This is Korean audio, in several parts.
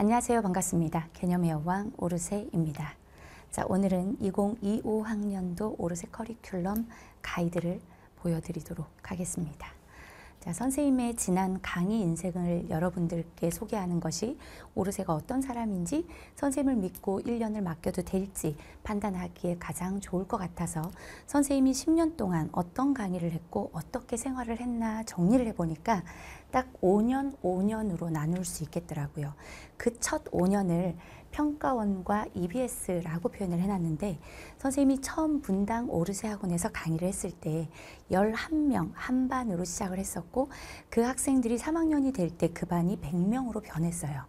안녕하세요. 반갑습니다. 개념의 여왕 오르세입니다. 자, 오늘은 2025학년도 오르세 커리큘럼 가이드를 보여드리도록 하겠습니다. 자, 선생님의 지난 강의 인생을 여러분들께 소개하는 것이 오르세가 어떤 사람인지 선생님을 믿고 1년을 맡겨도 될지 판단하기에 가장 좋을 것 같아서 선생님이 10년 동안 어떤 강의를 했고 어떻게 생활을 했나 정리를 해보니까 딱 5년, 5년으로 나눌 수 있겠더라고요. 그 첫 5년을 평가원과 EBS라고 표현을 해놨는데 선생님이 처음 분당 오르세 학원에서 강의를 했을 때 11명 한 반으로 시작을 했었고 그 학생들이 3학년이 될 때 그 반이 100명으로 변했어요.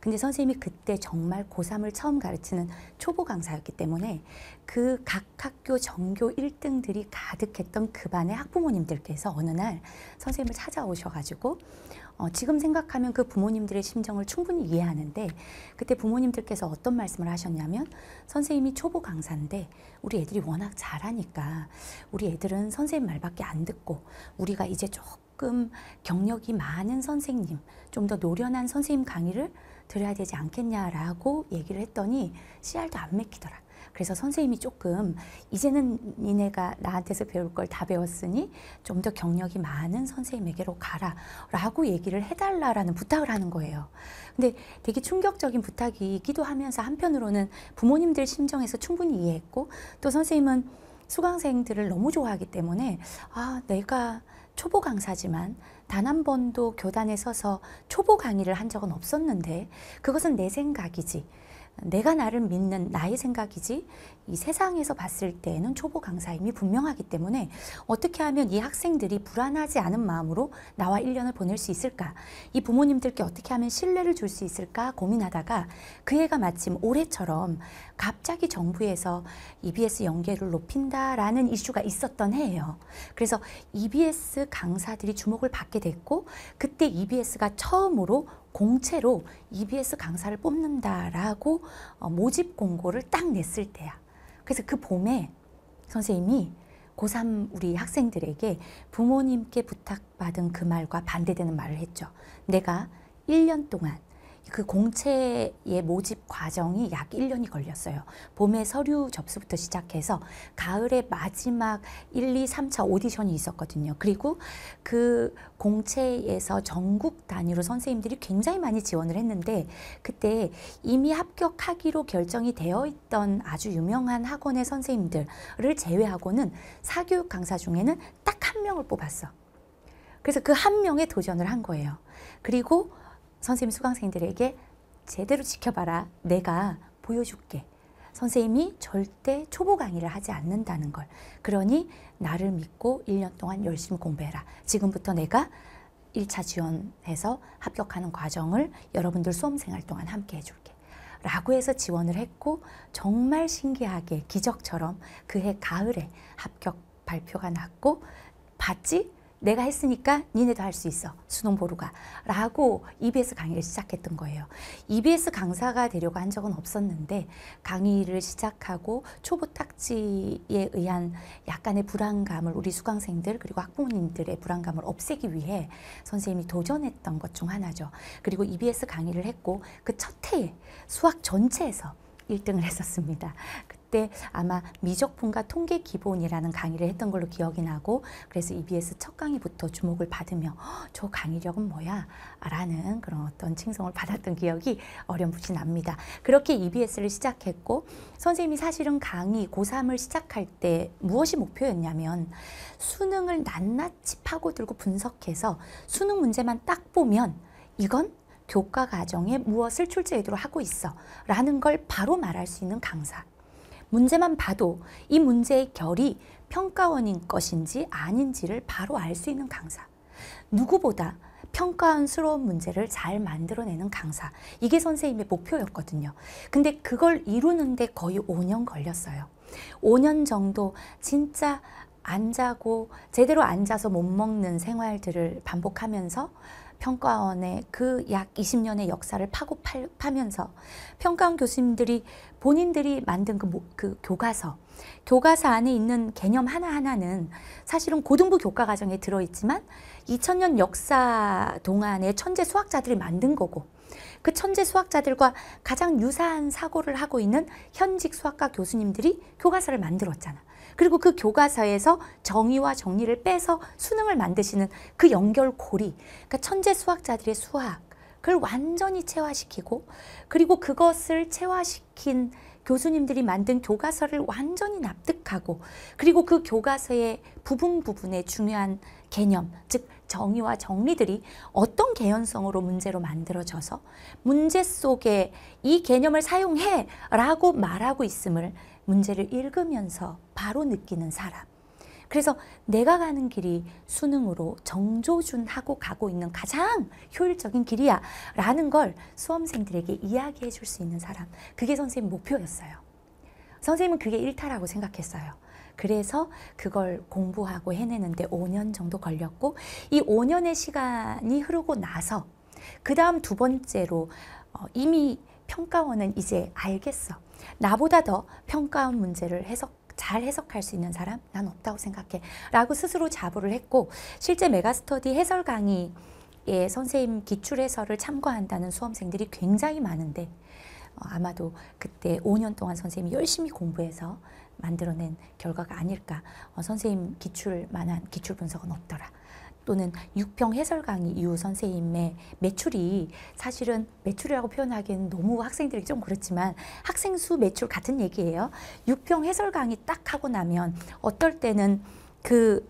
근데 선생님이 그때 정말 고3을 처음 가르치는 초보 강사였기 때문에 그 각 학교 전교 1등들이 가득했던 그 반의 학부모님들께서 어느 날 선생님을 찾아오셔가지고 어, 지금 생각하면 그 부모님들의 심정을 충분히 이해하는데 그때 부모님들께서 어떤 말씀을 하셨냐면 선생님이 초보 강사인데 우리 애들이 워낙 잘하니까 우리 애들은 선생님 말밖에 안 듣고 우리가 이제 조금 경력이 많은 선생님 좀 더 노련한 선생님 강의를 들어야 되지 않겠냐라고 얘기를 했더니 씨알도 안 맥히더라. 그래서 선생님이 조금 이제는 니네가 나한테서 배울 걸 다 배웠으니 좀 더 경력이 많은 선생님에게로 가라 라고 얘기를 해달라라는 부탁을 하는 거예요. 근데 되게 충격적인 부탁이기도 하면서 한편으로는 부모님들 심정에서 충분히 이해했고 또 선생님은 수강생들을 너무 좋아하기 때문에 아, 내가 초보 강사지만 단 한 번도 교단에 서서 초보 강의를 한 적은 없었는데 그것은 내 생각이지. 내가 나를 믿는 나의 생각이지 이 세상에서 봤을 때는 초보 강사임이 분명하기 때문에 어떻게 하면 이 학생들이 불안하지 않은 마음으로 나와 1년을 보낼 수 있을까 이 부모님들께 어떻게 하면 신뢰를 줄 수 있을까 고민하다가 그 애가 마침 올해처럼 갑자기 정부에서 EBS 연계를 높인다라는 이슈가 있었던 해예요. 그래서 EBS 강사들이 주목을 받게 됐고 그때 EBS가 처음으로 공채로 EBS 강사를 뽑는다라고 어, 모집 공고를 딱 냈을 때야. 그래서 그 봄에 선생님이 고3 우리 학생들에게 부모님께 부탁받은 그 말과 반대되는 말을 했죠. 내가 1년 동안 그 공채의 모집 과정이 약 1년이 걸렸어요. 봄에 서류 접수부터 시작해서 가을에 마지막 1, 2, 3차 오디션이 있었거든요. 그리고 그 공채에서 전국 단위로 선생님들이 굉장히 많이 지원을 했는데 그때 이미 합격하기로 결정이 되어 있던 아주 유명한 학원의 선생님들을 제외하고는 사교육 강사 중에는 딱 한 명을 뽑았어. 그래서 그 한 명에 도전을 한 거예요. 그리고 선생님 수강생들에게 제대로 지켜봐라. 내가 보여줄게. 선생님이 절대 초보 강의를 하지 않는다는 걸. 그러니 나를 믿고 1년 동안 열심히 공부해라. 지금부터 내가 1차 지원해서 합격하는 과정을 여러분들 수험생활 동안 함께 해줄게. 라고 해서 지원을 했고 정말 신기하게 기적처럼 그해 가을에 합격 발표가 났고 봤지? 내가 했으니까 니네도 할 수 있어. 수능 보루가. 라고 EBS 강의를 시작했던 거예요. EBS 강사가 되려고 한 적은 없었는데 강의를 시작하고 초보 딱지에 의한 약간의 불안감을 우리 수강생들 그리고 학부모님들의 불안감을 없애기 위해 선생님이 도전했던 것 중 하나죠. 그리고 EBS 강의를 했고 그 첫 해에 수학 전체에서 1등을 했었습니다. 그때 아마 미적분과 통계 기본이라는 강의를 했던 걸로 기억이 나고 그래서 EBS 첫 강의부터 주목을 받으며 저 강의력은 뭐야? 라는 그런 어떤 칭송을 받았던 기억이 어렴풋이 납니다. 그렇게 EBS를 시작했고 선생님이 사실은 강의 고3을 시작할 때 무엇이 목표였냐면 수능을 낱낱이 파고들고 분석해서 수능 문제만 딱 보면 이건 교과 과정에 무엇을 출제 의도로 하고 있어 라는 걸 바로 말할 수 있는 강사. 문제만 봐도 이 문제의 결이 평가원인 것인지 아닌지를 바로 알 수 있는 강사. 누구보다 평가원스러운 문제를 잘 만들어내는 강사. 이게 선생님의 목표였거든요. 근데 그걸 이루는데 거의 5년 걸렸어요. 5년 정도 진짜 안 자고 제대로 앉아서 못 먹는 생활들을 반복하면서 평가원의 그 약 20년의 역사를 파고 팔, 파면서 평가원 교수님들이 본인들이 만든 그, 그 교과서, 교과서 안에 있는 개념 하나하나는 사실은 고등부 교과 과정에 들어있지만 2000년 역사 동안에 천재 수학자들이 만든 거고 그 천재 수학자들과 가장 유사한 사고를 하고 있는 현직 수학과 교수님들이 교과서를 만들었잖아. 그리고 그 교과서에서 정의와 정리를 빼서 수능을 만드시는 그 연결고리 그러니까 천재 수학자들의 수학 그걸 완전히 체화시키고 그리고 그것을 체화시킨 교수님들이 만든 교과서를 완전히 납득하고 그리고 그 교과서의 부분 부분의 중요한 개념 즉 정의와 정리들이 어떤 개연성으로 문제로 만들어져서 문제 속에 이 개념을 사용해 라고 말하고 있음을 문제를 읽으면서 바로 느끼는 사람. 그래서 내가 가는 길이 수능으로 정조준하고 가고 있는 가장 효율적인 길이야 라는 걸 수험생들에게 이야기해 줄 수 있는 사람. 그게 선생님 목표였어요. 선생님은 그게 일타라고 생각했어요. 그래서 그걸 공부하고 해내는데 5년 정도 걸렸고 이 5년의 시간이 흐르고 나서 그 다음 두 번째로 어, 이미 평가원은 이제 알겠어. 나보다 더 평가원 문제를 해석 잘 해석할 수 있는 사람 난 없다고 생각해 라고 스스로 자부를 했고 실제 메가스터디 해설 강의 예, 선생님 기출해설을 참고한다는 수험생들이 굉장히 많은데 어, 아마도 그때 5년 동안 선생님이 열심히 공부해서 만들어낸 결과가 아닐까 어, 선생님 기출만한 기출 분석은 없더라 또는 육평 해설 강의 이후 선생님의 매출이 사실은 매출이라고 표현하기에는 너무 학생들이 좀 그렇지만 학생 수 매출 같은 얘기예요. 육평 해설 강의 딱 하고 나면 어떨 때는 그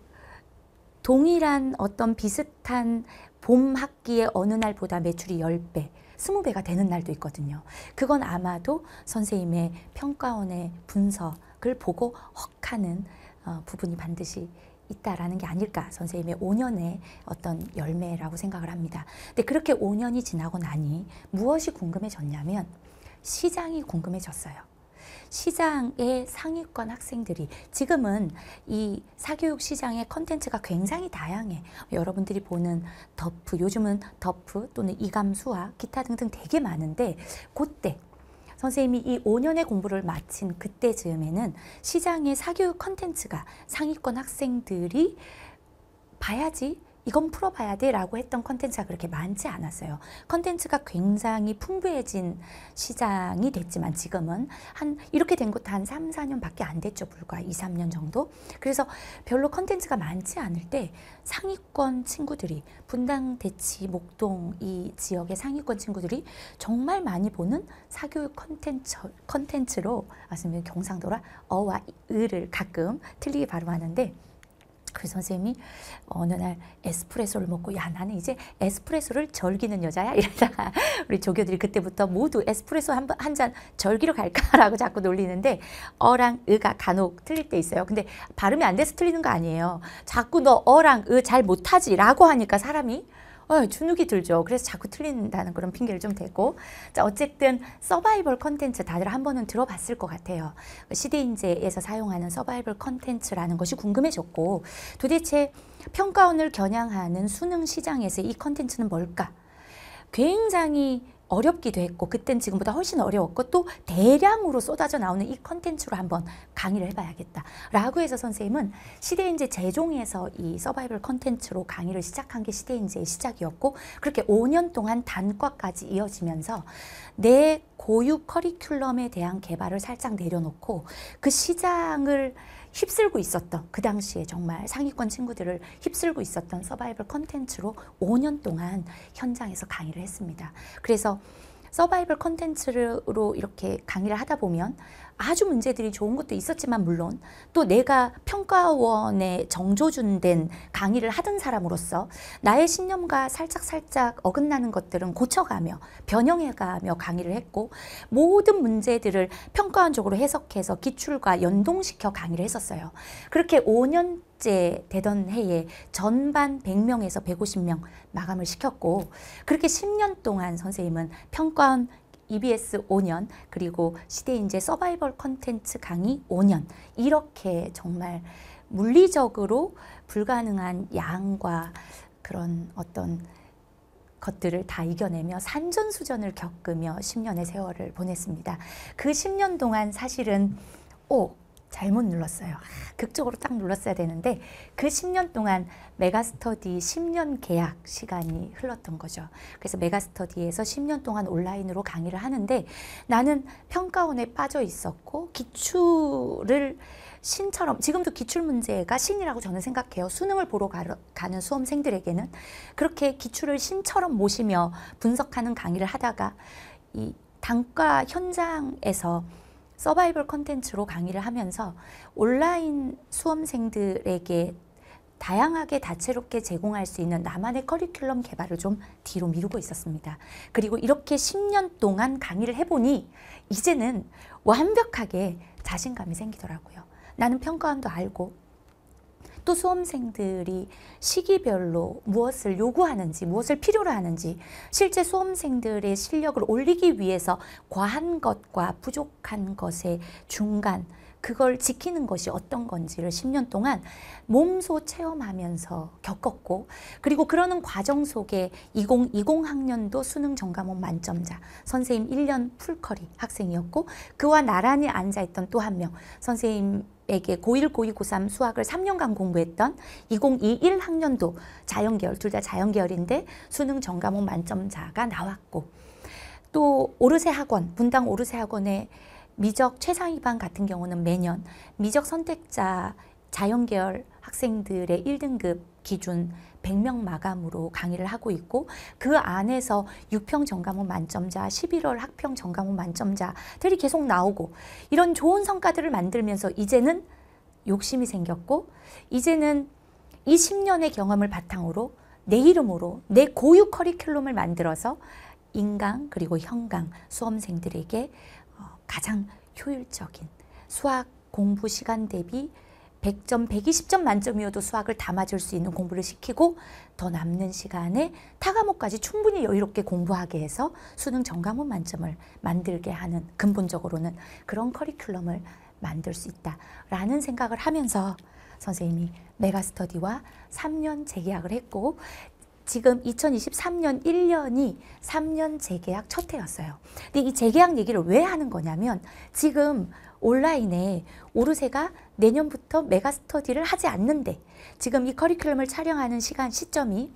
동일한 어떤 비슷한 봄 학기의 어느 날보다 매출이 10배, 20배가 되는 날도 있거든요. 그건 아마도 선생님의 평가원의 분석을 보고 헉하는 어, 부분이 반드시 있다라는 게 아닐까 선생님의 5년의 어떤 열매라고 생각을 합니다. 근데 그렇게 5년이 지나고 나니 무엇이 궁금해졌냐면 시장이 궁금해졌어요. 시장의 상위권 학생들이 지금은 이 사교육 시장의 컨텐츠가 굉장히 다양해 여러분들이 보는 덕프 요즘은 덕프 또는 이감 수학 기타 등등 되게 많은데 그때 선생님이 이 5년의 공부를 마친 그때 즈음에는 시장의 사교육 컨텐츠가 상위권 학생들이 봐야지 이건 풀어봐야 돼 라고 했던 컨텐츠가 그렇게 많지 않았어요. 컨텐츠가 굉장히 풍부해진 시장이 됐지만 지금은 한 이렇게 된 것도 한 3, 4년밖에 안 됐죠. 불과 2, 3년 정도. 그래서 별로 컨텐츠가 많지 않을 때 상위권 친구들이 분당, 대치, 목동 이 지역의 상위권 친구들이 정말 많이 보는 사교육 컨텐츠, 컨텐츠로 말 경상도라 어와 을을 가끔 틀리게 발음하는데 그 선생님이 어느 날 에스프레소를 먹고 야 나는 이제 에스프레소를 절기는 여자야 이러다가 우리 조교들이 그때부터 모두 에스프레소 한 잔 절기로 갈까라고 자꾸 놀리는데 어랑 으가 간혹 틀릴 때 있어요. 근데 발음이 안 돼서 틀리는 거 아니에요. 자꾸 너 어랑 으 잘 못하지라고 하니까 사람이 어, 주눅이 들죠. 그래서 자꾸 틀린다는 그런 핑계를 좀 대고 자 어쨌든 서바이벌 컨텐츠 다들 한 번은 들어봤을 것 같아요. 시대인재에서 사용하는 서바이벌 컨텐츠라는 것이 궁금해졌고 도대체 평가원을 겨냥하는 수능 시장에서 이 컨텐츠는 뭘까? 굉장히 어렵기도 했고 그땐 지금보다 훨씬 어려웠고 또 대량으로 쏟아져 나오는 이 컨텐츠로 한번 강의를 해봐야겠다 라고 해서 선생님은 시대인재 재종에서 이 서바이벌 컨텐츠로 강의를 시작한 게 시대인재의 시작이었고 그렇게 5년 동안 단과까지 이어지면서 내 고유 커리큘럼에 대한 개발을 살짝 내려놓고 그 시장을 휩쓸고 있었던 그 당시에 정말 상위권 친구들을 휩쓸고 있었던 서바이벌 컨텐츠로 5년 동안 현장에서 강의를 했습니다. 그래서 서바이벌 컨텐츠로 이렇게 강의를 하다 보면 아주 문제들이 좋은 것도 있었지만 물론 또 내가 평가원에 정조준된 강의를 하던 사람으로서 나의 신념과 살짝살짝 어긋나는 것들은 고쳐가며 변형해가며 강의를 했고 모든 문제들을 평가원적으로 해석해서 기출과 연동시켜 강의를 했었어요. 그렇게 5년 째 되던 해에 전반 100명에서 150명 마감을 시켰고 그렇게 10년 동안 선생님은 평가원 EBS 5년 그리고 시대 인재 서바이벌 컨텐츠 강의 5년 이렇게 정말 물리적으로 불가능한 양과 그런 어떤 것들을 다 이겨내며 산전수전을 겪으며 10년의 세월을 보냈습니다. 그 10년 동안 사실은 오 잘못 눌렀어요. 아, 극적으로 딱 눌렀어야 되는데 그 10년 동안 메가스터디 10년 계약 시간이 흘렀던 거죠. 그래서 메가스터디에서 10년 동안 온라인으로 강의를 하는데 나는 평가원에 빠져 있었고 기출을 신처럼 지금도 기출 문제가 신이라고 저는 생각해요. 수능을 보러 가는 수험생들에게는 그렇게 기출을 신처럼 모시며 분석하는 강의를 하다가 이 단과 현장에서 서바이벌 컨텐츠로 강의를 하면서 온라인 수험생들에게 다양하게 다채롭게 제공할 수 있는 나만의 커리큘럼 개발을 좀 뒤로 미루고 있었습니다. 그리고 이렇게 10년 동안 강의를 해보니 이제는 완벽하게 자신감이 생기더라고요. 나는 평가함도 알고 또 수험생들이 시기별로 무엇을 요구하는지 무엇을 필요로 하는지 실제 수험생들의 실력을 올리기 위해서 과한 것과 부족한 것의 중간 그걸 지키는 것이 어떤 건지를 10년 동안 몸소 체험하면서 겪었고 그리고 그러는 과정 속에 2020 학년도 수능 전과목 만점자 선생님 1년 풀커리 학생이었고 그와 나란히 앉아있던 또 한 명 선생님 에게 고1, 고2, 고3 수학을 3년간 공부했던 2021 학년도 자연계열, 둘 다 자연계열인데 수능 전과목 만점자가 나왔고 또 오르세 학원, 분당 오르세 학원의 미적 최상위반 같은 경우는 매년 미적 선택자 자연계열 학생들의 1등급 기준 100명 마감으로 강의를 하고 있고 그 안에서 6평 전과목 만점자, 11월 학평 전과목 만점자들이 계속 나오고 이런 좋은 성과들을 만들면서 이제는 욕심이 생겼고 이제는 20년의 경험을 바탕으로 내 이름으로 내 고유 커리큘럼을 만들어서 인강 그리고 현강 수험생들에게 어, 가장 효율적인 수학 공부 시간 대비 100점, 120점 만점이어도 수학을 다 맞을 수 있는 공부를 시키고 더 남는 시간에 타 과목까지 충분히 여유롭게 공부하게 해서 수능 전과목 만점을 만들게 하는 근본적으로는 그런 커리큘럼을 만들 수 있다라는 생각을 하면서 선생님이 메가스터디와 3년 재계약을 했고 지금 2023년 1년이 3년 재계약 첫 해였어요. 근데 이 재계약 얘기를 왜 하는 거냐면 지금 온라인에 오르세가 내년부터 메가 스터디를 하지 않는데 지금 이 커리큘럼을 촬영하는 시간 시점이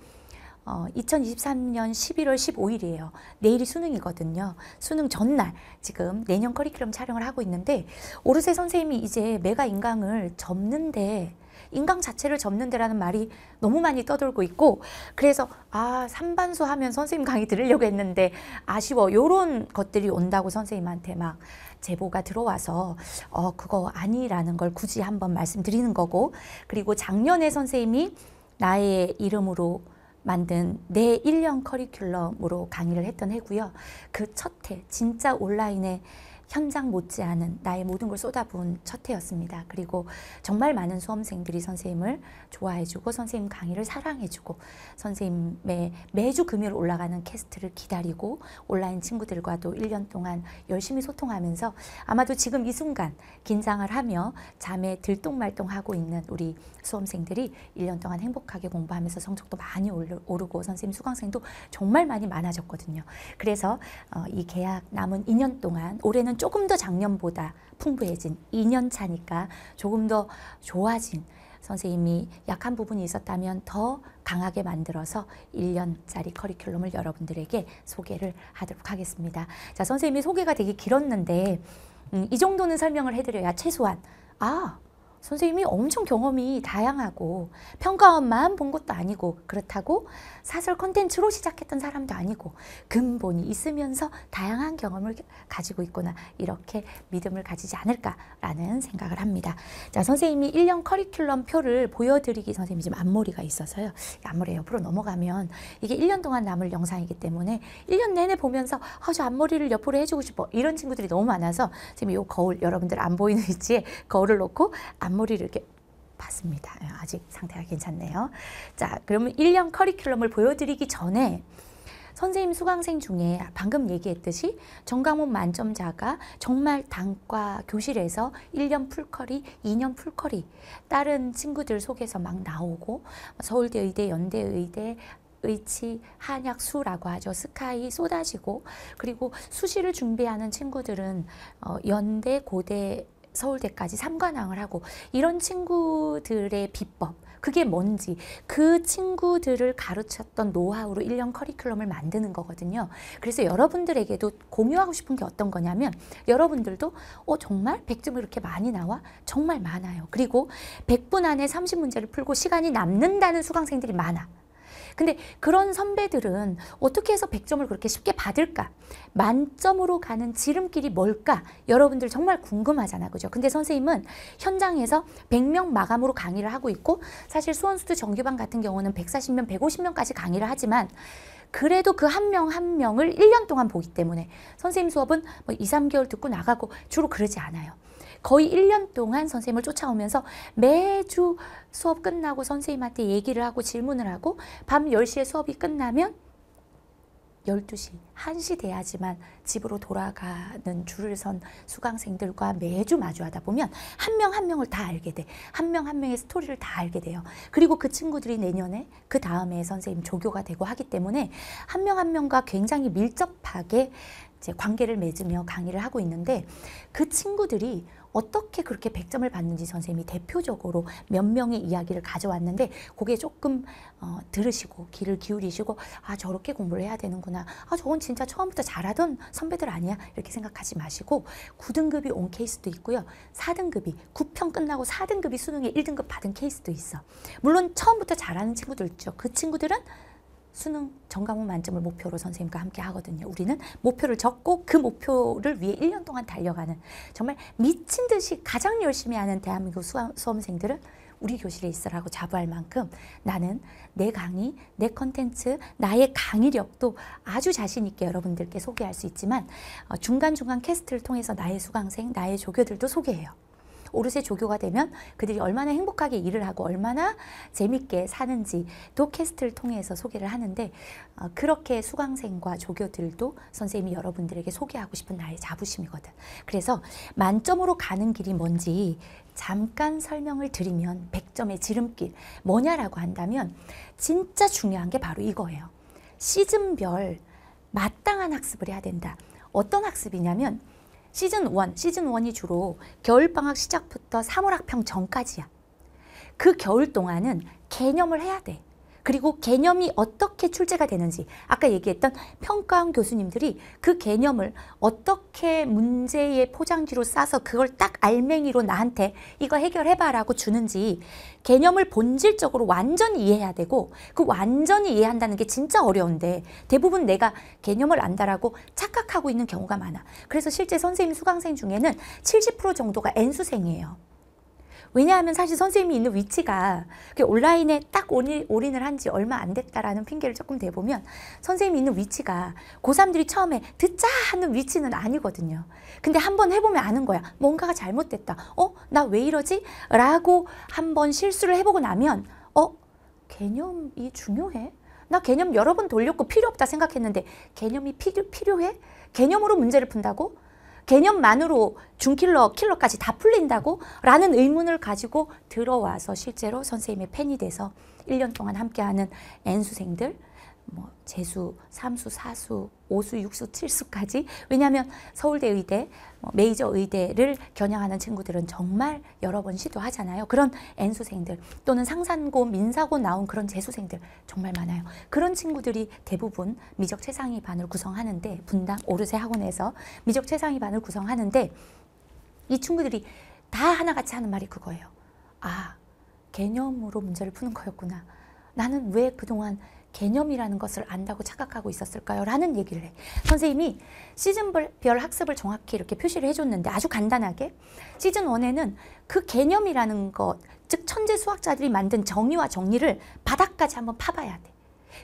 어, 2023년 11월 15일이에요. 내일이 수능이거든요. 수능 전날 지금 내년 커리큘럼 촬영을 하고 있는데 오르세 선생님이 이제 메가 인강을 접는데 인강 자체를 접는데라는 말이 너무 많이 떠돌고 있고 그래서 아 삼반수 하면 선생님 강의 들으려고 했는데 아쉬워 요런 것들이 온다고 선생님한테 막 제보가 들어와서 어 그거 아니라는 걸 굳이 한번 말씀드리는 거고 그리고 작년에 선생님이 나의 이름으로 만든 내 1년 커리큘럼으로 강의를 했던 해고요. 그 첫해 진짜 온라인에 현장 못지않은 나의 모든 걸 쏟아부은 첫 해였습니다. 그리고 정말 많은 수험생들이 선생님을 좋아해주고 선생님 강의를 사랑해주고 선생님의 매주 금요일 올라가는 캐스트를 기다리고 온라인 친구들과도 1년 동안 열심히 소통하면서 아마도 지금 이 순간 긴장을 하며 잠에 들똥말똥하고 있는 우리 수험생들이 1년 동안 행복하게 공부하면서 성적도 많이 오르고 선생님 수강생도 정말 많이 많아졌거든요. 그래서 어, 이 계약 남은 2년 동안 올해는 지금은 조금 더 작년보다 풍부해진 2년 차니까 조금 더 좋아진 선생님이 약한 부분이 있었다면 더 강하게 만들어서 1년짜리 커리큘럼을 여러분들에게 소개를 하도록 하겠습니다. 자, 선생님이 소개가 되게 길었는데 음, 이 정도는 설명을 해드려야 최소한 아 선생님이 엄청 경험이 다양하고 평가원만 본 것도 아니고 그렇다고 사설 콘텐츠로 시작했던 사람도 아니고 근본이 있으면서 다양한 경험을 가지고 있구나 이렇게 믿음을 가지지 않을까라는 생각을 합니다. 자 선생님이 1년 커리큘럼 표를 보여드리기 선생님 이 지금 앞머리가 있어서요. 앞머리 옆으로 넘어가면 이게 1년 동안 남을 영상이기 때문에 1년 내내 보면서 아, 저 앞머리를 옆으로 해주고 싶어 이런 친구들이 너무 많아서 지금 이 거울 여러분들 안 보이는 위치에 거울을 놓고 앞 앞머리를 이렇게 봤습니다. 예, 아직 상태가 괜찮네요. 자, 그러면 1년 커리큘럼을 보여드리기 전에 선생님 수강생 중에 방금 얘기했듯이 정강훈 만점자가 정말 단과 교실에서 1년 풀커리, 2년 풀커리 다른 친구들 속에서 막 나오고 서울대 의대, 연대 의대 의치, 한약수라고 하죠. 스카이 쏟아지고 그리고 수시를 준비하는 친구들은 어, 연대, 고대 서울대까지 삼관왕을 하고 이런 친구들의 비법 그게 뭔지 그 친구들을 가르쳤던 노하우로 일년 커리큘럼을 만드는 거거든요. 그래서 여러분들에게도 공유하고 싶은 게 어떤 거냐면 여러분들도 어 정말 100점이 이렇게 많이 나와? 정말 많아요. 그리고 100분 안에 30문제를 풀고 시간이 남는다는 수강생들이 많아. 근데 그런 선배들은 어떻게 해서 100점을 그렇게 쉽게 받을까? 만점으로 가는 지름길이 뭘까? 여러분들 정말 궁금하잖아. 그죠? 근데 선생님은 현장에서 100명 마감으로 강의를 하고 있고 사실 수원수도 정규반 같은 경우는 140명, 150명까지 강의를 하지만 그래도 그 한 명한 한 명을 1년 동안 보기 때문에 선생님 수업은 뭐 2, 3개월 듣고 나가고 주로 그러지 않아요. 거의 1년 동안 선생님을 쫓아오면서 매주 수업 끝나고 선생님한테 얘기를 하고 질문을 하고 밤 10시에 수업이 끝나면 12시, 1시 돼야지만 집으로 돌아가는 줄을 선 수강생들과 매주 마주하다 보면 한 명한 한 명을 다 알게 돼. 한 명한 한 명의 스토리를 다 알게 돼요. 그리고 그 친구들이 내년에 그 다음에 선생님 조교가 되고 하기 때문에 한 명한 한 명과 굉장히 밀접하게 관계를 맺으며 강의를 하고 있는데 그 친구들이 어떻게 그렇게 100점을 받는지 선생님이 대표적으로 몇 명의 이야기를 가져왔는데 그게 조금 어, 들으시고 귀를 기울이시고 아 저렇게 공부를 해야 되는구나 아 저건 진짜 처음부터 잘하던 선배들 아니야 이렇게 생각하지 마시고 9등급이 온 케이스도 있고요 4등급이 9평 끝나고 4등급이 수능에 1등급 받은 케이스도 있어 물론 처음부터 잘하는 친구들 있죠 그 친구들은 수능 전과목 만점을 목표로 선생님과 함께 하거든요. 우리는 목표를 적고 그 목표를 위해 1년 동안 달려가는 정말 미친 듯이 가장 열심히 하는 대한민국 수험생들은 우리 교실에 있으라고 자부할 만큼 나는 내 강의, 내 컨텐츠, 나의 강의력도 아주 자신 있게 여러분들께 소개할 수 있지만 어, 중간중간 캐스트를 통해서 나의 수강생, 나의 조교들도 소개해요. 오르세 조교가 되면 그들이 얼마나 행복하게 일을 하고 얼마나 재밌게 사는지 도캐스트를 통해서 소개를 하는데 어, 그렇게 수강생과 조교들도 선생님이 여러분들에게 소개하고 싶은 나의 자부심이거든. 그래서 만점으로 가는 길이 뭔지 잠깐 설명을 드리면 100점의 지름길 뭐냐라고 한다면 진짜 중요한 게 바로 이거예요. 시즌별 마땅한 학습을 해야 된다. 어떤 학습이냐면 시즌 1, 시즌 1이 주로 겨울방학 시작부터 3월 학평 전까지야. 그 겨울 동안은 개념을 해야 돼. 그리고 개념이 어떻게 출제가 되는지 아까 얘기했던 평가원 교수님들이 그 개념을 어떻게 문제의 포장지로 싸서 그걸 딱 알맹이로 나한테 이거 해결해봐라고 주는지 개념을 본질적으로 완전히 이해해야 되고 그 완전히 이해한다는 게 진짜 어려운데 대부분 내가 개념을 안다라고 착각하고 있는 경우가 많아. 그래서 실제 선생님 수강생 중에는 70% 정도가 N수생이에요. 왜냐하면 사실 선생님이 있는 위치가 온라인에 딱 올인을 한 지 얼마 안 됐다라는 핑계를 조금 대보면 선생님이 있는 위치가 고3들이 그 처음에 듣자 하는 위치는 아니거든요. 근데 한번 해보면 아는 거야. 뭔가가 잘못됐다. 어? 나 왜 이러지? 라고 한번 실수를 해보고 나면 어? 개념이 중요해? 나 개념 여러 번 돌렸고 필요 없다 생각했는데 개념이 필요, 필요해? 개념으로 문제를 푼다고? 개념만으로 중킬러, 킬러까지 다 풀린다고? 라는 의문을 가지고 들어와서 실제로 선생님의 팬이 돼서 1년 동안 함께하는 N수생들 뭐 재수, 삼수, 사수, 오수, 육수, 칠수까지 왜냐하면 서울대 의대, 뭐 메이저 의대를 겨냥하는 친구들은 정말 여러 번 시도하잖아요. 그런 N수생들 또는 상산고, 민사고 나온 그런 재수생들 정말 많아요. 그런 친구들이 대부분 미적 최상위 반을 구성하는데 분당 오르세 학원에서 미적 최상위 반을 구성하는데 이 친구들이 다 하나같이 하는 말이 그거예요. 아, 개념으로 문제를 푸는 거였구나. 나는 왜 그동안 개념이라는 것을 안다고 착각하고 있었을까요? 라는 얘기를 해. 선생님이 시즌별 학습을 정확히 이렇게 표시를 해줬는데 아주 간단하게 시즌 1에는 그 개념이라는 것, 즉 천재 수학자들이 만든 정의와 정리를 바닥까지 한번 파봐야 돼.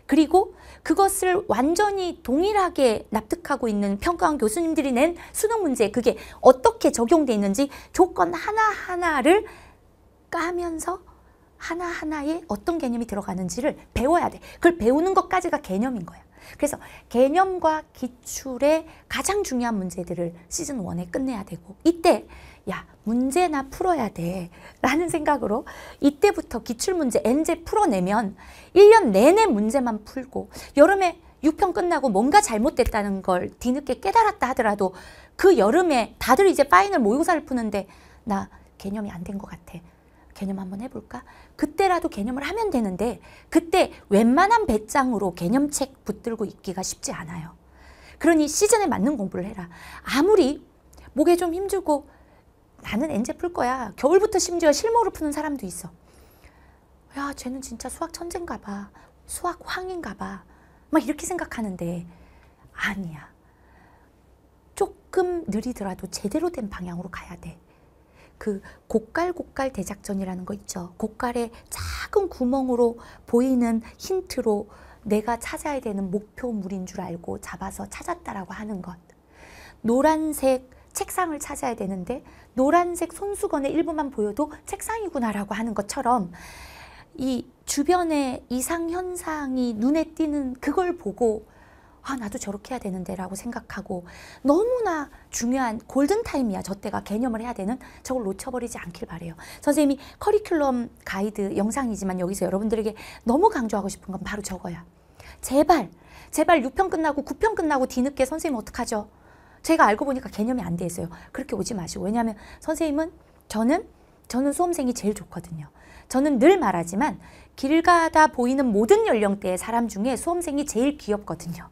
그리고 그것을 완전히 동일하게 납득하고 있는 평가원 교수님들이 낸 수능 문제 그게 어떻게 적용돼 있는지 조건 하나하나를 까면서 하나하나에 어떤 개념이 들어가는지를 배워야 돼. 그걸 배우는 것까지가 개념인 거야. 그래서 개념과 기출의 가장 중요한 문제들을 시즌 원에 끝내야 되고 이때 야 문제나 풀어야 돼 라는 생각으로 이때부터 기출문제 N제 풀어내면 1년 내내 문제만 풀고 여름에 6편 끝나고 뭔가 잘못됐다는 걸 뒤늦게 깨달았다 하더라도 그 여름에 다들 이제 파이널 모의고사를 푸는데 나 개념이 안 된 것 같아 개념 한번 해볼까? 그때라도 개념을 하면 되는데 그때 웬만한 배짱으로 개념책 붙들고 있기가 쉽지 않아요. 그러니 시즌에 맞는 공부를 해라. 아무리 목에 좀 힘주고 나는 엔제 풀 거야. 겨울부터 심지어 실무로 푸는 사람도 있어. 야 쟤는 진짜 수학 천재인가 봐. 수학 황인가 봐. 막 이렇게 생각하는데 아니야. 조금 느리더라도 제대로 된 방향으로 가야 돼. 그 고깔고깔 대작전이라는 거 있죠. 고깔에 작은 구멍으로 보이는 힌트로 내가 찾아야 되는 목표물인 줄 알고 잡아서 찾았다라고 하는 것. 노란색 책상을 찾아야 되는데 노란색 손수건의 일부만 보여도 책상이구나라고 하는 것처럼 이 주변의 이상현상이 눈에 띄는 그걸 보고 아, 나도 저렇게 해야 되는데라고 생각하고 너무나 중요한 골든타임이야. 저 때가 개념을 해야 되는 저걸 놓쳐버리지 않길 바래요. 선생님이 커리큘럼 가이드 영상이지만 여기서 여러분들에게 너무 강조하고 싶은 건 바로 저거야. 제발, 제발 6편 끝나고 9편 끝나고 뒤늦게 선생님 어떡하죠? 제가 알고 보니까 개념이 안 돼 있어요. 그렇게 오지 마시고. 왜냐하면 선생님은 저는 저는 수험생이 제일 좋거든요. 저는 늘 말하지만 길 가다 보이는 모든 연령대의 사람 중에 수험생이 제일 귀엽거든요.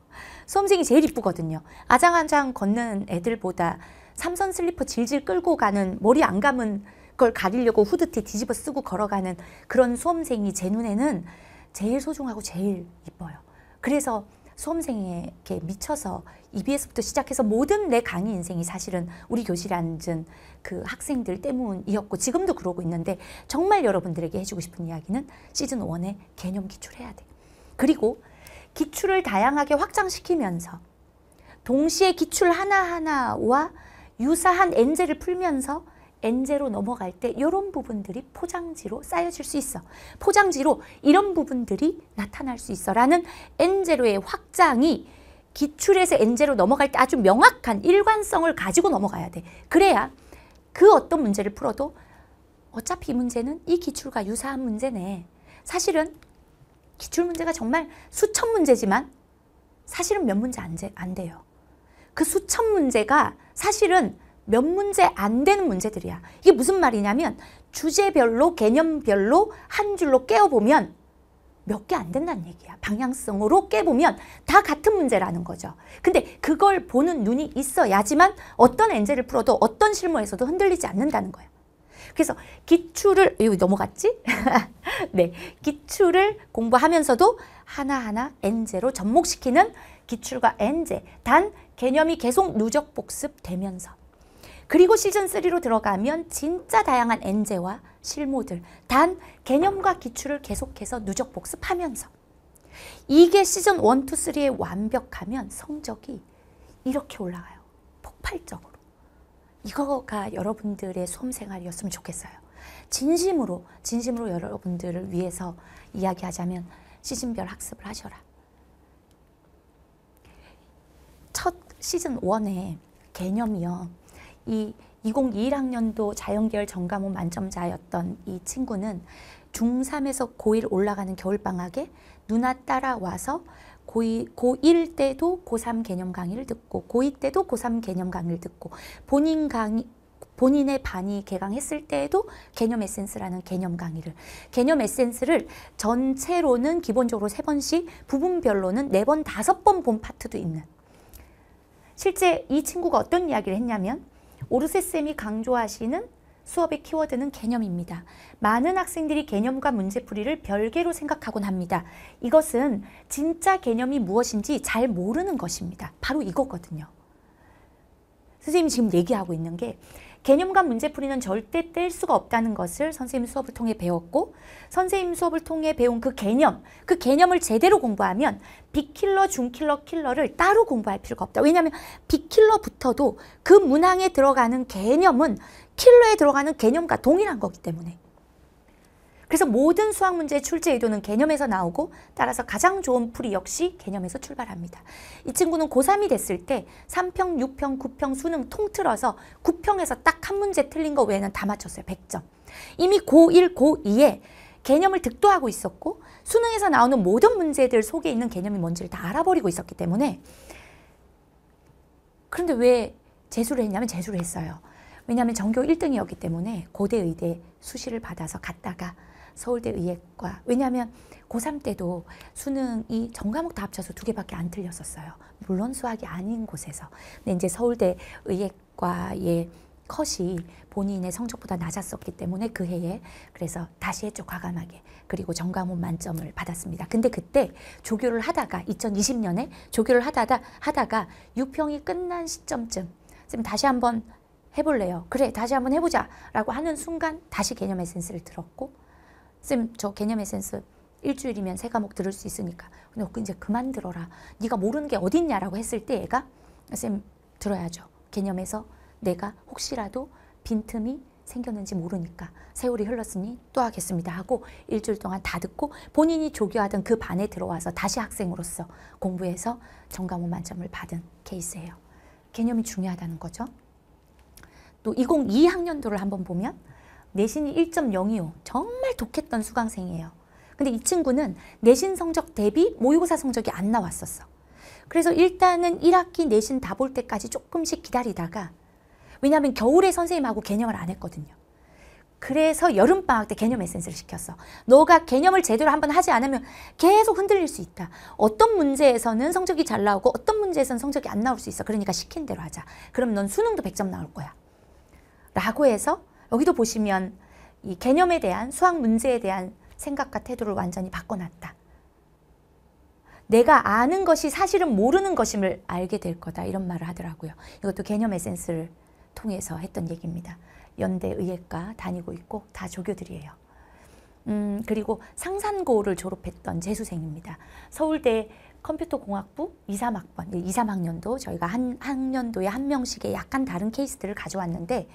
수험생이 제일 이쁘거든요. 아장아장 걷는 애들보다 삼선 슬리퍼 질질 끌고 가는 머리 안 감은 걸 가리려고 후드티 뒤집어 쓰고 걸어가는 그런 수험생이 제 눈에는 제일 소중하고 제일 이뻐요. 그래서 수험생에게 미쳐서 EBS부터 시작해서 모든 내 강의 인생이 사실은 우리 교실에 앉은 그 학생들 때문이었고 지금도 그러고 있는데 정말 여러분들에게 해주고 싶은 이야기는 시즌 원의 개념 기출해야 돼. 그리고 기출을 다양하게 확장시키면서 동시에 기출 하나하나와 유사한 엔제를 풀면서 엔제로 넘어갈 때 이런 부분들이 포장지로 쌓여질 수 있어. 포장지로 이런 부분들이 나타날 수 있어. 라는 엔제로의 확장이 기출에서 엔제로 넘어갈 때 아주 명확한 일관성을 가지고 넘어가야 돼. 그래야 그 어떤 문제를 풀어도 어차피 이 문제는 이 기출과 유사한 문제네. 사실은 기출문제가 정말 수천 문제지만 사실은 몇 문제 안, 제, 안 돼요. 그 수천 문제가 사실은 몇 문제 안 되는 문제들이야. 이게 무슨 말이냐면 주제별로 개념별로 한 줄로 깨어보면 몇 개 안 된다는 얘기야. 방향성으로 깨보면 다 같은 문제라는 거죠. 근데 그걸 보는 눈이 있어야지만 어떤 엔젤을 풀어도 어떤 실무에서도 흔들리지 않는다는 거예요 그래서 기출을 이거 넘어갔지? 네, 기출을 공부하면서도 하나하나 엔제로 접목시키는 기출과 엔제, 단 개념이 계속 누적 복습되면서 그리고 시즌3로 들어가면 진짜 다양한 엔제와 실무들단 개념과 기출을 계속해서 누적 복습하면서 이게 시즌 1, 2, 3에 완벽하면 성적이 이렇게 올라가요. 폭발적으로. 이거가 여러분들의 수험생활이었으면 좋겠어요. 진심으로 진심으로 여러분들을 위해서 이야기하자면 시즌별 학습을 하셔라. 첫 시즌 1의 개념이요. 이 2021학년도 자연계열 전과목 만점자였던 이 친구는 중3에서 고1 올라가는 겨울방학에 누나 따라와서 고2, 고1 때도 고3 개념 강의를 듣고 고2 때도 고3 개념 강의를 듣고 본인 강의 본인의 반이 개강했을 때에도 개념 에센스라는 개념 강의를 개념 에센스를 전체로는 기본적으로 세번씩 부분별로는 네 번 다섯 번 본 파트도 있는 실제 이 친구가 어떤 이야기를 했냐면 오르세쌤이 강조하시는 수업의 키워드는 개념입니다. 많은 학생들이 개념과 문제풀이를 별개로 생각하곤 합니다. 이것은 진짜 개념이 무엇인지 잘 모르는 것입니다. 바로 이거거든요. 선생님이 지금 얘기하고 있는 게 개념과 문제풀이는 절대 뗄 수가 없다는 것을 선생님 수업을 통해 배웠고 선생님 수업을 통해 배운 그 개념, 그 개념을 제대로 공부하면 빅킬러, 중킬러, 킬러를 따로 공부할 필요가 없다. 왜냐하면 빅킬러부터도 그 문항에 들어가는 개념은 킬러에 들어가는 개념과 동일한 거기 때문에 그래서 모든 수학 문제의 출제 의도는 개념에서 나오고 따라서 가장 좋은 풀이 역시 개념에서 출발합니다. 이 친구는 고3이 됐을 때 3평, 6평, 9평 수능 통틀어서 9평에서 딱 한 문제 틀린 거 외에는 다 맞췄어요. 100점. 이미 고1, 고2에 개념을 득도하고 있었고 수능에서 나오는 모든 문제들 속에 있는 개념이 뭔지를 다 알아버리고 있었기 때문에 그런데 왜 재수를 했냐면 재수를 했어요. 왜냐하면 전교 1등이었기 때문에 고대 의대 수시를 받아서 갔다가 서울대 의예과. 왜냐하면 고3 때도 수능이 전과목 다 합쳐서 두 개밖에 안 틀렸었어요. 물론 수학이 아닌 곳에서. 근데 이제 서울대 의예과의 컷이 본인의 성적보다 낮았었기 때문에 그 해에 그래서 다시 했죠 과감하게 그리고 전과목 만점을 받았습니다. 근데 그때 조교를 하다가 2020년에 조교를 하다가 하다가 유평이 끝난 시점쯤 지금 다시 한번 해볼래요. 그래 다시 한번 해보자라고 하는 순간 다시 개념 에센스를 들었고 쌤저 개념 에센스 일주일이면 세 과목 들을 수 있으니까 근데 어, 이제 그만 들어라 네가 모르는 게 어딨냐라고 했을 때 애가 쌤 들어야죠 개념에서 내가 혹시라도 빈틈이 생겼는지 모르니까 세월이 흘렀으니 또 하겠습니다 하고 일주일 동안 다 듣고 본인이 조교하던 그 반에 들어와서 다시 학생으로서 공부해서 정과목 만점을 받은 케이스예요. 개념이 중요하다는 거죠. 또 2022학년도를 한번 보면 내신이 1.025 정말 독했던 수강생이에요. 근데 이 친구는 내신 성적 대비 모의고사 성적이 안 나왔었어. 그래서 일단은 1학기 내신 다 볼 때까지 조금씩 기다리다가 왜냐하면 겨울에 선생님하고 개념을 안 했거든요. 그래서 여름방학 때 개념 에센스를 시켰어. 너가 개념을 제대로 한번 하지 않으면 계속 흔들릴 수 있다. 어떤 문제에서는 성적이 잘 나오고 어떤 문제에서는 성적이 안 나올 수 있어. 그러니까 시킨 대로 하자. 그럼 넌 수능도 100점 나올 거야. 라고 해서 여기도 보시면 이 개념에 대한 수학 문제에 대한 생각과 태도를 완전히 바꿔놨다. 내가 아는 것이 사실은 모르는 것임을 알게 될 거다 이런 말을 하더라고요. 이것도 개념 에센스를 통해서 했던 얘기입니다. 연대 의예과 다니고 있고 다 조교들이에요. 음, 그리고 상산고를 졸업했던 재수생입니다. 서울대 컴퓨터공학부 2, 3학번, 2, 3학년도 저희가 한 학년도에 한 명씩의 약간 다른 케이스들을 가져왔는데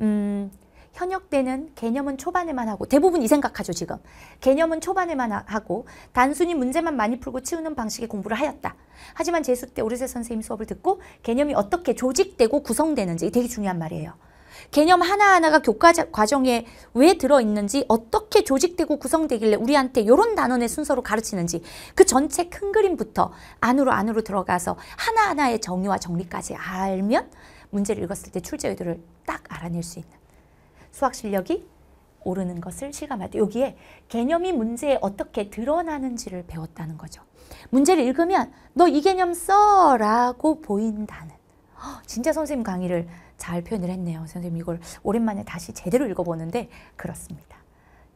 음, 현역 때는 개념은 초반에만 하고 대부분 이 생각하죠 지금 개념은 초반에만 하고 단순히 문제만 많이 풀고 치우는 방식의 공부를 하였다. 하지만 재수 때 오르세 선생님 수업을 듣고 개념이 어떻게 조직되고 구성되는지 되게 중요한 말이에요. 개념 하나하나가 교과 과정에 왜 들어있는지 어떻게 조직되고 구성되길래 우리한테 이런 단원의 순서로 가르치는지 그 전체 큰 그림부터 안으로 안으로 들어가서 하나하나의 정의와 정리까지 알면 문제를 읽었을 때 출제 의도를 딱 알아낼 수 있는 수학 실력이 오르는 것을 실감하다. 여기에 개념이 문제에 어떻게 드러나는지를 배웠다는 거죠. 문제를 읽으면 너 이 개념 써! 라고 보인다는. 아, 진짜 선생님 강의를 잘 표현을 했네요. 선생님 이걸 오랜만에 다시 제대로 읽어보는데 그렇습니다.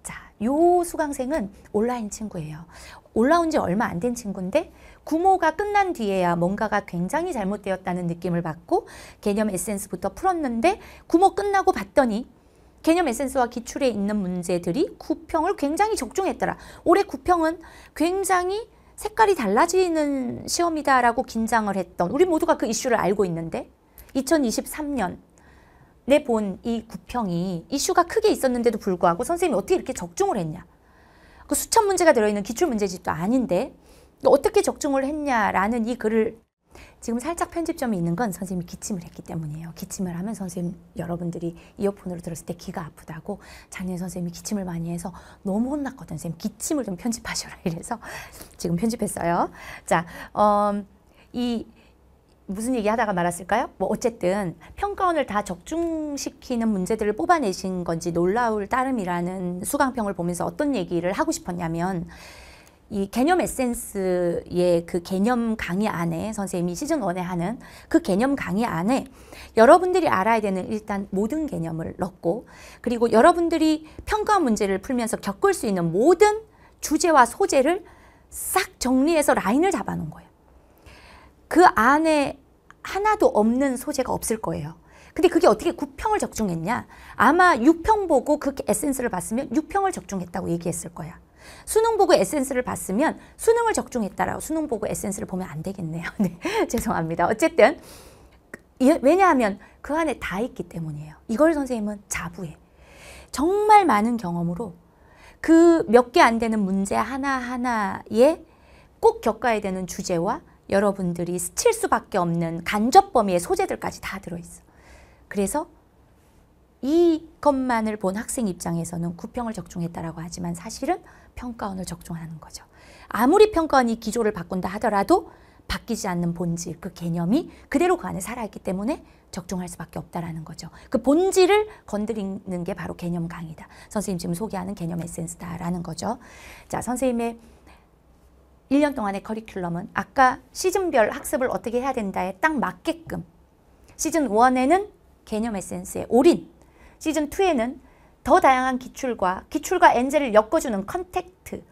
자, 요 수강생은 온라인 친구예요. 올라온 지 얼마 안 된 친구인데 구모가 끝난 뒤에야 뭔가가 굉장히 잘못되었다는 느낌을 받고 개념 에센스부터 풀었는데 구모 끝나고 봤더니 개념 에센스와 기출에 있는 문제들이 구평을 굉장히 적중했더라. 올해 구평은 굉장히 색깔이 달라지는 시험이다라고 긴장을 했던 우리 모두가 그 이슈를 알고 있는데 2023년 내 본 이 구평이 이슈가 크게 있었는데도 불구하고 선생님이 어떻게 이렇게 적중을 했냐. 그 수천 문제가 들어있는 기출 문제집도 아닌데 어떻게 적중을 했냐라는 이 글을 지금 살짝 편집점이 있는 건 선생님이 기침을 했기 때문이에요. 기침을 하면 선생님 여러분들이 이어폰으로 들었을 때 귀가 아프다고 작년 에 선생님이 기침을 많이 해서 너무 혼났거든. 선생님 기침을 좀 편집하셔라 이래서 지금 편집했어요. 자, 어, 이 무슨 얘기 하다가 말았을까요? 뭐 어쨌든 평가원을 다 적중시키는 문제들을 뽑아내신 건지 놀라울 따름이라는 수강평을 보면서 어떤 얘기를 하고 싶었냐면 이 개념 에센스의 그 개념 강의 안에 선생님이 시즌 원에 하는 그 개념 강의 안에 여러분들이 알아야 되는 일단 모든 개념을 넣고 그리고 여러분들이 평가 문제를 풀면서 겪을 수 있는 모든 주제와 소재를 싹 정리해서 라인을 잡아놓은 거예요. 그 안에 하나도 없는 소재가 없을 거예요. 근데 그게 어떻게 9평을 적중했냐? 아마 6평 보고 그 에센스를 봤으면 6평을 적중했다고 얘기했을 거야. 수능 보고 에센스를 봤으면 수능을 적중했다라고 수능 보고 에센스를 보면 안 되겠네요. 네, 죄송합니다. 어쨌든 그, 예, 왜냐하면 그 안에 다 있기 때문이에요. 이걸 선생님은 자부해. 정말 많은 경험으로 그 몇 개 안 되는 문제 하나하나에 꼭 겪어야 되는 주제와 여러분들이 스칠 수밖에 없는 간접 범위의 소재들까지 다 들어있어. 그래서 이것만을 본 학생 입장에서는 구평을 적중했다라고 하지만 사실은 평가원을 적중하는 거죠. 아무리 평가원이 기조를 바꾼다 하더라도 바뀌지 않는 본질, 그 개념이 그대로 그 안에 살아있기 때문에 적중할 수밖에 없다라는 거죠. 그 본질을 건드리는 게 바로 개념 강의다. 선생님 지금 소개하는 개념 에센스다라는 거죠. 자, 선생님의 1년 동안의 커리큘럼은 아까 시즌별 학습을 어떻게 해야 된다에 딱 맞게끔 시즌 1에는 개념 에센스에 올인, 시즌 2에는 더 다양한 기출과 기출과 엔젤을 엮어주는 컨택트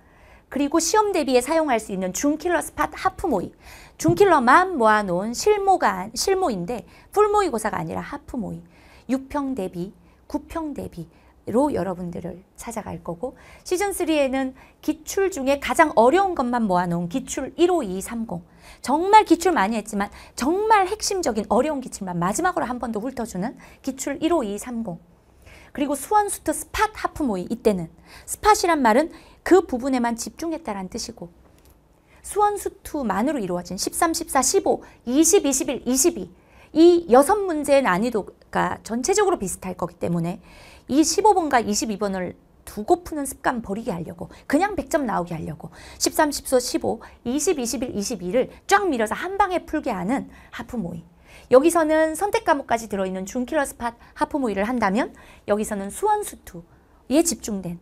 그리고 시험 대비에 사용할 수 있는 중킬러 스팟 하프 모의 중킬러만 모아놓은 실모가 실모인데 풀모의고사가 아니라 하프 모의 6평 대비 9평 대비 로 여러분들을 찾아갈 거고 시즌3에는 기출 중에 가장 어려운 것만 모아놓은 기출 15230 정말 기출 많이 했지만 정말 핵심적인 어려운 기출만 마지막으로 한 번 더 훑어주는 기출 15230 그리고 수원수트 스팟 하프 모이 이때는 스팟이란 말은 그 부분에만 집중했다라는 뜻이고 수원수트만으로 이루어진 13, 14, 15, 20, 21, 22 이 여섯 문제의 난이도가 전체적으로 비슷할 거기 때문에 이 15번과 22번을 두고 푸는 습관 버리게 하려고 그냥 100점 나오게 하려고 13, 14, 15, 20, 21, 22를 쫙 밀어서 한 방에 풀게 하는 하프 모의 여기서는 선택 과목까지 들어있는 준킬러스팟 하프모의를 한다면 여기서는 수원수투에 집중된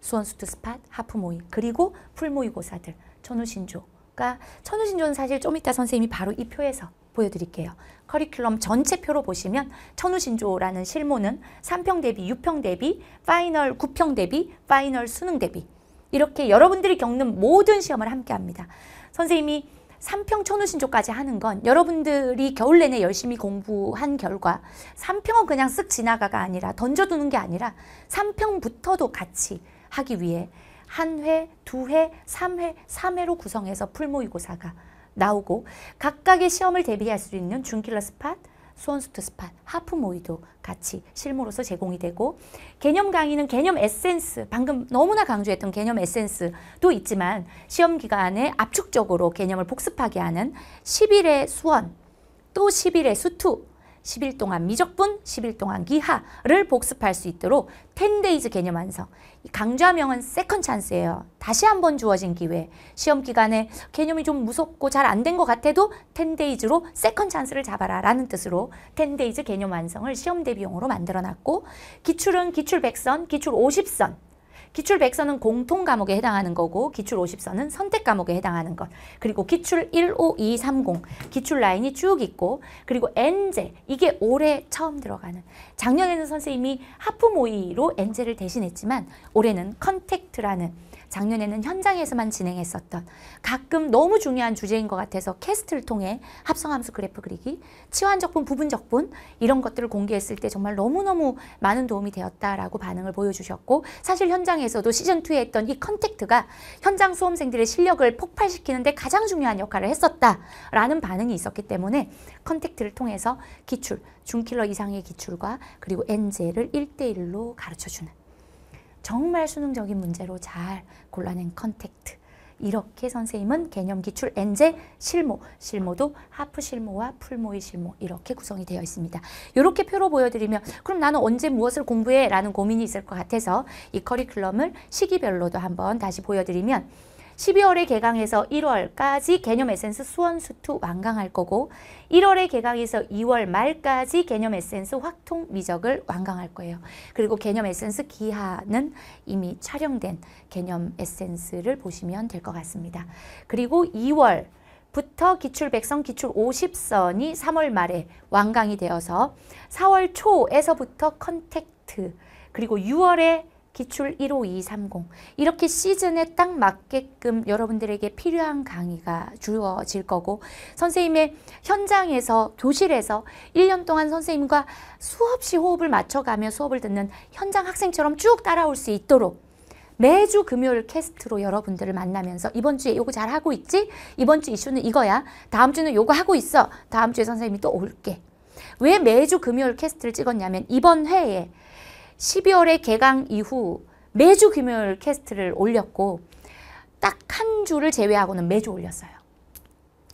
수원수투 스팟 하프모의 그리고 풀모의고사들 천우신조가 천우신조는 사실 좀 이따 선생님이 바로 이 표에서 보여드릴게요. 커리큘럼 전체표로 보시면 천우신조라는 실모는 3평 대비, 6평 대비, 파이널 9평 대비, 파이널 수능 대비 이렇게 여러분들이 겪는 모든 시험을 함께합니다. 선생님이 3평 천우신조까지 하는 건 여러분들이 겨울 내내 열심히 공부한 결과 3평은 그냥 쓱 지나가가 아니라 던져두는 게 아니라 3평부터도 같이 하기 위해 한 회, 두 회, 삼 회, 삼회로 구성해서 풀모의고사가 나오고 각각의 시험을 대비할 수 있는 준킬러 스팟, 수원수트 스팟, 하프 모이도 같이 실무로서 제공이 되고 개념 강의는 개념 에센스, 방금 너무나 강조했던 개념 에센스도 있지만 시험 기간에 압축적으로 개념을 복습하게 하는 10일의 수원, 또 10일의 수투, 10일 동안 미적분, 10일 동안 기하를 복습할 수 있도록 10데이즈 개념 완성, 강좌명은 세컨 찬스예요. 다시 한번 주어진 기회. 시험 기간에 개념이 좀 무섭고 잘 안된 것 같아도 10데이즈로 세컨 찬스를 잡아라 라는 뜻으로 10데이즈 개념 완성을 시험 대비용으로 만들어놨고 기출은 기출 100선, 기출 50선 기출 100서는 공통 과목에 해당하는 거고 기출 50서는 선택 과목에 해당하는 것. 그리고 기출 1, 5, 2, 30 기출 라인이 쭉 있고 그리고 N제 이게 올해 처음 들어가는 작년에는 선생님이 하프 모의로 N제를 대신했지만 올해는 컨택트라는 작년에는 현장에서만 진행했었던 가끔 너무 중요한 주제인 것 같아서 캐스트를 통해 합성함수 그래프 그리기, 치환적분, 부분적분 이런 것들을 공개했을 때 정말 너무너무 많은 도움이 되었다라고 반응을 보여주셨고 사실 현장에서도 시즌2에 했던 이 컨택트가 현장 수험생들의 실력을 폭발시키는데 가장 중요한 역할을 했었다라는 반응이 있었기 때문에 컨택트를 통해서 기출, 중킬러 이상의 기출과 그리고 엔젤을 1대1로 가르쳐주는 정말 수능적인 문제로 잘 골라낸 컨택트 이렇게 선생님은 개념 기출 엔제 실모 실모도 하프 실모와 풀모의 실모 이렇게 구성이 되어 있습니다. 이렇게 표로 보여드리면 그럼 나는 언제 무엇을 공부해 라는 고민이 있을 것 같아서 이 커리큘럼을 시기별로도 한번 다시 보여드리면 12월에 개강해서 1월까지 개념 에센스 수원수투 완강할 거고 1월에 개강해서 2월 말까지 개념 에센스 확통 미적을 완강할 거예요. 그리고 개념 에센스 기하는 이미 촬영된 개념 에센스를 보시면 될 것 같습니다. 그리고 2월 부터 기출 백선 기출 50선이 3월 말에 완강이 되어서 4월 초에서부터 컨택트 그리고 6월에 기출 15230 이렇게 시즌에 딱 맞게끔 여러분들에게 필요한 강의가 주어질 거고 선생님의 현장에서 교실에서 1년 동안 선생님과 수없이 호흡을 맞춰가며 수업을 듣는 현장 학생처럼 쭉 따라올 수 있도록 매주 금요일 캐스트로 여러분들을 만나면서 이번 주에 요거 잘 하고 있지? 이번 주 이슈는 이거야. 다음 주는 요거 하고 있어. 다음 주에 선생님이 또 올게. 왜 매주 금요일 캐스트를 찍었냐면 이번 회에 12월에 개강 이후 매주 금요일 캐스트를 올렸고 딱 한 주를 제외하고는 매주 올렸어요.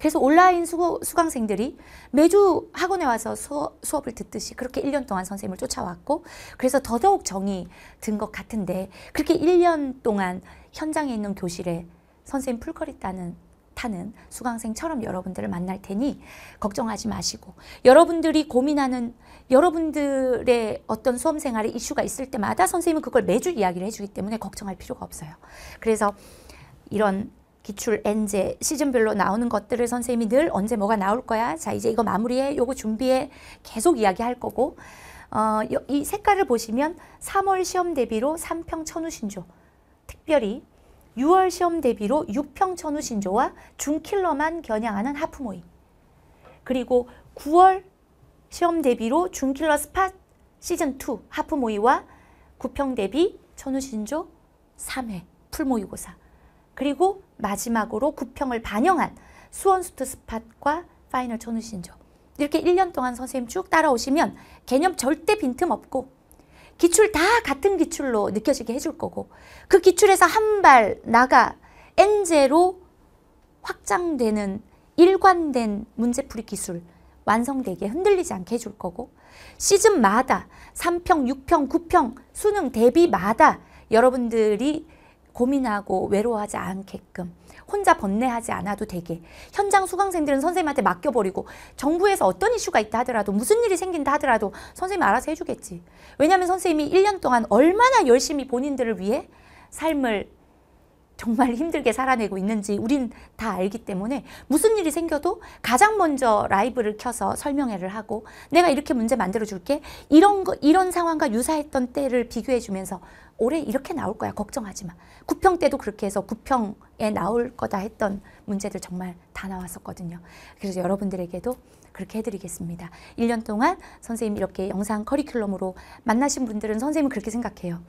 그래서 온라인 수, 강생들이 매주 학원에 와서 수업, 을 듣듯이 그렇게 1년 동안 선생님을 쫓아왔고 그래서 더더욱 정이 든 것 같은데 그렇게 1년 동안 현장에 있는 교실에 선생님 풀거리 따는 타는 수강생처럼 여러분들을 만날 테니 걱정하지 마시고 여러분들이 고민하는 여러분들의 어떤 수험 생활에 이슈가 있을 때마다 선생님은 그걸 매주 이야기를 해주기 때문에 걱정할 필요가 없어요. 그래서 이런 기출 엔제 시즌별로 나오는 것들을 선생님이 늘 언제 뭐가 나올 거야. 자 이제 이거 마무리해. 요거 준비해. 계속 이야기할 거고 어, 이 색깔을 보시면 3월 시험 대비로 3평 천우신조 특별히 6월 시험 대비로 6평 천우신조와 중킬러만 겨냥하는 하프 모임 그리고 9월 시험 대비로 준킬러 스팟 시즌2 하프 모의와 구평 대비 천우신조 3회 풀모의고사 그리고 마지막으로 구평을 반영한 수원수트 스팟과 파이널 천우신조 이렇게 1년 동안 선생님 쭉 따라오시면 개념 절대 빈틈없고 기출 다 같은 기출로 느껴지게 해줄 거고 그 기출에서 한 발 나가 엔제로 확장되는 일관된 문제풀이 기술 완성되게 흔들리지 않게 해줄 거고 시즌마다 3평, 6평, 9평 수능 대비마다 여러분들이 고민하고 외로워하지 않게끔 혼자 번뇌하지 않아도 되게 현장 수강생들은 선생님한테 맡겨버리고 정부에서 어떤 이슈가 있다 하더라도 무슨 일이 생긴다 하더라도 선생님이 알아서 해주겠지 왜냐하면 선생님이 1년 동안 얼마나 열심히 본인들을 위해 삶을 정말 힘들게 살아내고 있는지 우린 다 알기 때문에 무슨 일이 생겨도 가장 먼저 라이브를 켜서 설명회를 하고 내가 이렇게 문제 만들어 줄게 이런 거 이런 상황과 유사했던 때를 비교해 주면서 올해 이렇게 나올 거야 걱정하지 마 구평 때도 그렇게 해서 구평에 나올 거다 했던 문제들 정말 다 나왔었거든요 그래서 여러분들에게도 그렇게 해드리겠습니다 1년 동안 선생님 이렇게 영상 커리큘럼으로 만나신 분들은 선생님 은 그렇게 생각해요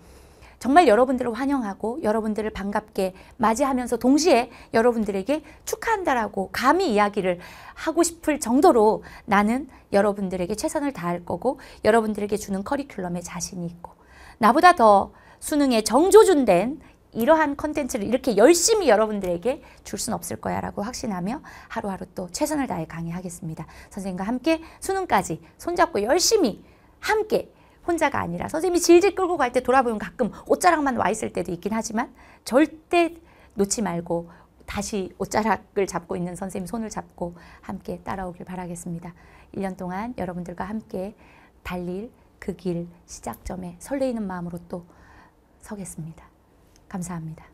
정말 여러분들을 환영하고 여러분들을 반갑게 맞이하면서 동시에 여러분들에게 축하한다라고 감히 이야기를 하고 싶을 정도로 나는 여러분들에게 최선을 다할 거고 여러분들에게 주는 커리큘럼에 자신이 있고 나보다 더 수능에 정조준된 이러한 컨텐츠를 이렇게 열심히 여러분들에게 줄 순 없을 거야 라고 확신하며 하루하루 또 최선을 다해 강의하겠습니다. 선생님과 함께 수능까지 손잡고 열심히 함께 혼자가 아니라 선생님이 질질 끌고 갈 때 돌아보면 가끔 옷자락만 와 있을 때도 있긴 하지만 절대 놓지 말고 다시 옷자락을 잡고 있는 선생님 손을 잡고 함께 따라오길 바라겠습니다. 1년 동안 여러분들과 함께 달릴 그 길 시작점에 설레이는 마음으로 또 서겠습니다. 감사합니다.